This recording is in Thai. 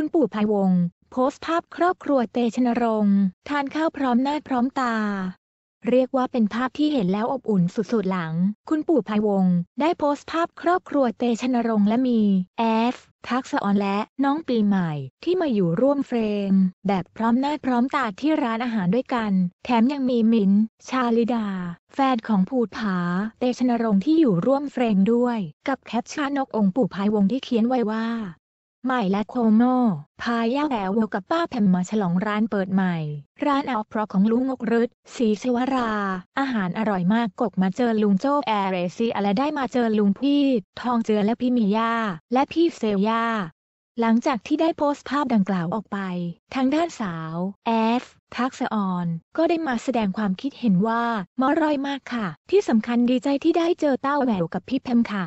คุณปู่ภัยวงศ์โพสต์ภาพครอบครัวเตชนรงค์ ทานข้าวพร้อมหน้าพร้อมตา เรียกว่าเป็นภาพที่เห็นแล้วอบอุ่นสุดๆหลัง คุณปู่ภัยวงศ์ได้โพสต์ภาพครอบครัวเตชนรงค์และมีแอฟทักษะออนและน้องปีใหม่ ที่มาอยู่ร่วมเฟรม แบบพร้อมหน้าพร้อมตาที่ร้านอาหารด้วยกัน แถมยังมีมินชาลิดา แฟนของภูดผา เตชนรงค์ที่อยู่ร่วมเฟรมด้วย กับแคปชั่นนกองปู่ภายวงที่เขียนไว้ว่าใหม่และโคโมพายาแววกับป้าแพมมาฉลองร้านเปิดใหม่ ร้านอัลพราะของลุงงกฤตศรีชวรา อาหารอร่อยมากกกมาเจอลุงโจแอเรซีอะไรได้มาเจอลุงพี่ทองเจือและพี่มียาและพี่เซลยาหลังจากที่ได้โพสต์ภาพดังกล่าวออกไปทางด้านสาวแอฟทักษออนก็ได้มาแสดงความคิดเห็นว่า มอร่อยมากค่ะ ที่สำคัญดีใจที่ได้เจอเต้าแหววกับพี่แพมค่ะ